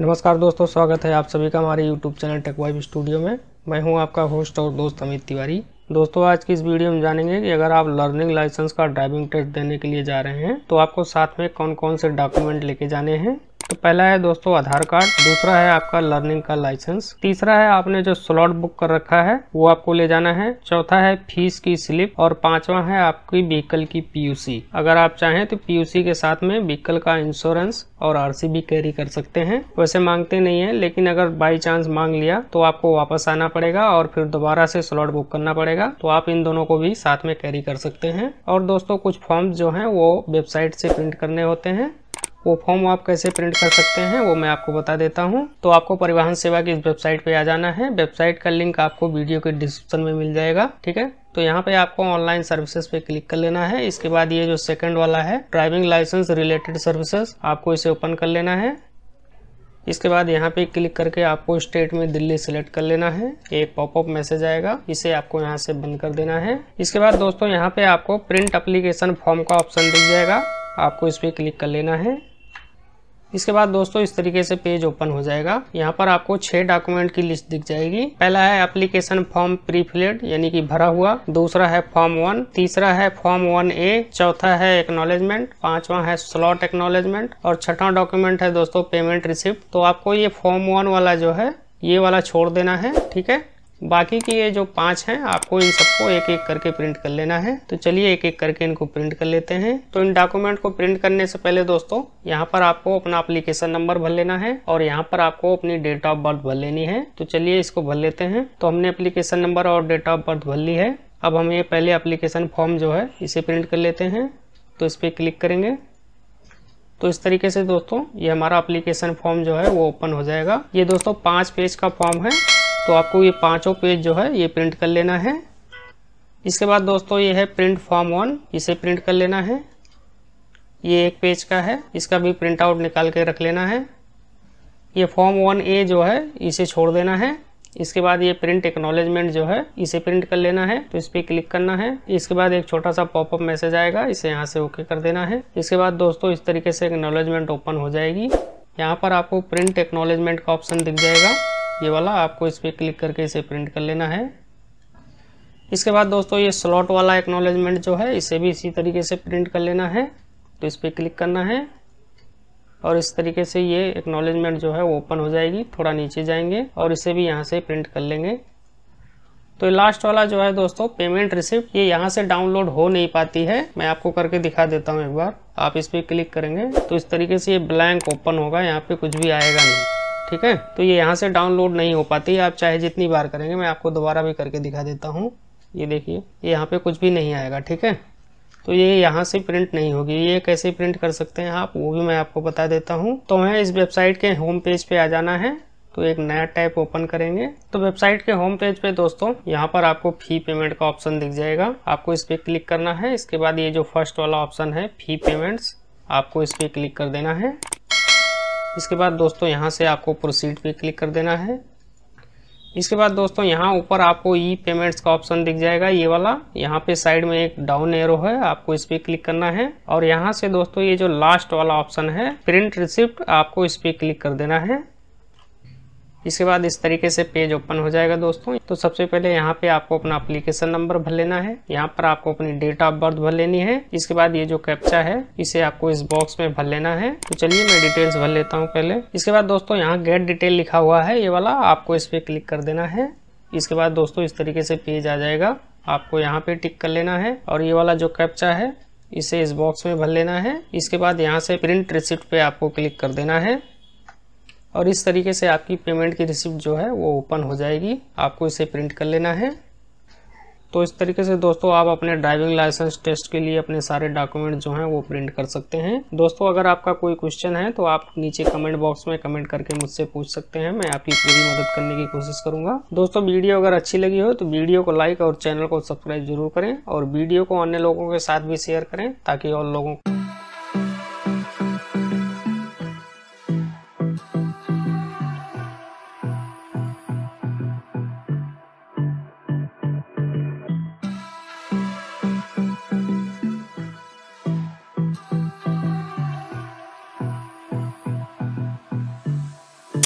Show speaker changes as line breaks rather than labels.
नमस्कार दोस्तों स्वागत है आप सभी का हमारे YouTube चैनल टेकवाइव स्टूडियो में मैं हूं आपका होस्ट और दोस्त अमित तिवारी दोस्तों आज की इस वीडियो में जानेंगे कि अगर आप लर्निंग लाइसेंस का ड्राइविंग टेस्ट देने के लिए जा रहे हैं तो आपको साथ में कौन कौन से डॉक्यूमेंट लेके जाने हैं तो पहला है दोस्तों आधार कार्ड दूसरा है आपका लर्निंग का लाइसेंस तीसरा है आपने जो स्लॉट बुक कर रखा है वो आपको ले जाना है चौथा है फीस की स्लिप और पांचवा है आपकी व्हीकल की पीयूसी अगर आप चाहें तो पीयूसी के साथ में व्हीकल का इंश्योरेंस और आरसी भी कैरी कर सकते हैं वैसे मांगते नहीं है लेकिन अगर बाई चांस मांग लिया तो आपको वापस आना पड़ेगा और फिर दोबारा से स्लॉट बुक करना पड़ेगा तो आप इन दोनों को भी साथ में कैरी कर सकते हैं और दोस्तों कुछ फॉर्म जो है वो वेबसाइट से प्रिंट करने होते हैं वो फॉर्म आप कैसे प्रिंट कर सकते हैं वो मैं आपको बता देता हूँ तो आपको परिवहन सेवा की वेबसाइट पे आ जाना है वेबसाइट का लिंक आपको वीडियो के डिस्क्रिप्शन में मिल जाएगा ठीक है तो यहाँ पे आपको ऑनलाइन सर्विसेज पे क्लिक कर लेना है इसके बाद ये जो सेकंड वाला है ड्राइविंग लाइसेंस रिलेटेड सर्विसेज आपको इसे ओपन कर लेना है इसके बाद यहाँ पे क्लिक करके आपको स्टेट में दिल्ली सिलेक्ट कर लेना है एक पॉपअप मैसेज आएगा इसे आपको यहाँ से बंद कर देना है इसके बाद दोस्तों यहाँ पे आपको प्रिंट अप्लीकेशन फॉर्म का ऑप्शन दिख जाएगा आपको इस पर क्लिक कर लेना है इसके बाद दोस्तों इस तरीके से पेज ओपन हो जाएगा यहाँ पर आपको छह डॉक्यूमेंट की लिस्ट दिख जाएगी पहला है एप्लीकेशन फॉर्म प्री फिलेड यानी कि भरा हुआ दूसरा है फॉर्म वन तीसरा है फॉर्म वन ए चौथा है एक्नोलेजमेंट पांचवा है स्लॉट एक्नोलेजमेंट और छठा डॉक्यूमेंट है दोस्तों पेमेंट रिसिप्ट तो आपको ये फॉर्म वन वाला जो है ये वाला छोड़ देना है ठीक है बाकी की ये जो पांच हैं आपको इन सबको एक एक करके प्रिंट कर लेना है तो चलिए एक एक करके इनको प्रिंट कर लेते हैं तो इन डॉक्यूमेंट को प्रिंट करने से पहले दोस्तों यहाँ पर आपको अपना अप्लीकेशन नंबर भर लेना है और यहाँ पर आपको अपनी डेट ऑफ बर्थ भर लेनी है तो चलिए इसको भर लेते हैं तो हमने अप्लीकेशन नंबर और डेट ऑफ बर्थ भर ली है अब हम ये पहले अप्लीकेशन फॉर्म जो है इसे प्रिंट कर लेते हैं तो इस पर क्लिक करेंगे तो इस तरीके से दोस्तों ये हमारा अप्लीकेशन फॉर्म जो है वो ओपन हो जाएगा ये दोस्तों पाँच पेज का फॉर्म है तो आपको ये पांचों पेज जो है ये प्रिंट कर लेना है इसके बाद दोस्तों ये है प्रिंट फॉर्म वन इसे प्रिंट कर लेना है ये एक पेज का है इसका भी प्रिंट आउट निकाल के रख लेना है ये फॉर्म वन ए जो है इसे छोड़ देना है इसके बाद ये प्रिंट एक्नोलेजमेंट जो है इसे प्रिंट कर लेना है तो इस पर क्लिक करना है इसके बाद एक छोटा सा पॉपअप मैसेज आएगा इसे यहाँ से ओके कर देना है इसके बाद दोस्तों इस तरीके से एक्नोलेजमेंट ओपन हो जाएगी यहाँ पर आपको प्रिंट एक्नोलेजमेंट का ऑप्शन दिख जाएगा ये वाला आपको इस पर क्लिक करके इसे प्रिंट कर लेना है इसके बाद दोस्तों ये स्लॉट वाला एक्नोलेजमेंट जो है इसे भी इसी तरीके से प्रिंट कर लेना है तो इस पर क्लिक करना है और इस तरीके से ये एक्नॉलेजमेंट जो है ओपन हो जाएगी थोड़ा नीचे जाएंगे और इसे भी यहाँ से प्रिंट कर लेंगे तो लास्ट वाला जो है दोस्तों पेमेंट रिसिप्ट ये यहाँ से डाउनलोड हो नहीं पाती है मैं आपको करके दिखा देता हूँ एक बार आप इस पर क्लिक करेंगे तो इस तरीके से ये ब्लैंक ओपन होगा यहाँ पे कुछ भी आएगा नहीं ठीक है तो ये यहाँ से डाउनलोड नहीं हो पाती आप चाहे जितनी बार करेंगे मैं आपको दोबारा भी करके दिखा देता हूँ ये देखिए ये यहाँ पे कुछ भी नहीं आएगा ठीक है तो ये यहाँ से प्रिंट नहीं होगी ये कैसे प्रिंट कर सकते हैं आप वो भी मैं आपको बता देता हूँ तो मैं इस वेबसाइट के होम पेज पे आ जाना है तो एक नया टैप ओपन करेंगे तो वेबसाइट के होम पेज पे दोस्तों यहाँ पर आपको फी पेमेंट का ऑप्शन दिख जाएगा आपको इस पर क्लिक करना है इसके बाद ये जो फर्स्ट वाला ऑप्शन है फी पेमेंट्स आपको इस पर क्लिक कर देना है इसके बाद दोस्तों यहाँ से आपको प्रोसीड पे क्लिक कर देना है इसके बाद दोस्तों यहाँ ऊपर आपको ई e पेमेंट्स का ऑप्शन दिख जाएगा ये वाला यहाँ पे साइड में एक डाउन एरो है आपको इस पर क्लिक करना है और यहाँ से दोस्तों ये जो लास्ट वाला ऑप्शन है प्रिंट रिसिप्ट आपको इस पर क्लिक कर देना है इसके बाद इस तरीके से पेज ओपन हो जाएगा दोस्तों तो सबसे पहले यहाँ पे आपको अपना अप्लीकेशन नंबर भर लेना है यहाँ पर आपको अपनी डेट ऑफ बर्थ भर लेनी है इसके बाद ये जो कैप्चा है इसे आपको इस बॉक्स में भर लेना है तो चलिए मैं डिटेल्स भर लेता हूँ पहले इसके बाद दोस्तों यहाँ गेट डिटेल लिखा हुआ है ये वाला आपको इस पे क्लिक कर देना है इसके बाद दोस्तों इस तरीके से पेज आ जाएगा आपको यहाँ पे टिक कर लेना है और ये वाला जो कैप्चा है इसे इस बॉक्स में भर लेना है इसके बाद यहाँ से प्रिंट रिसिप्ट पे आपको क्लिक कर देना है और इस तरीके से आपकी पेमेंट की रिसिप्ट जो है वो ओपन हो जाएगी आपको इसे प्रिंट कर लेना है तो इस तरीके से दोस्तों आप अपने ड्राइविंग लाइसेंस टेस्ट के लिए अपने सारे डॉक्यूमेंट जो हैं वो प्रिंट कर सकते हैं दोस्तों अगर आपका कोई क्वेश्चन है तो आप नीचे कमेंट बॉक्स में कमेंट करके मुझसे पूछ सकते हैं मैं आपकी पूरी मदद करने की कोशिश करूंगा दोस्तों वीडियो अगर अच्छी लगी हो तो वीडियो को लाइक और चैनल को सब्सक्राइब जरूर करें और वीडियो को अन्य लोगों के साथ भी शेयर करें ताकि और लोगों को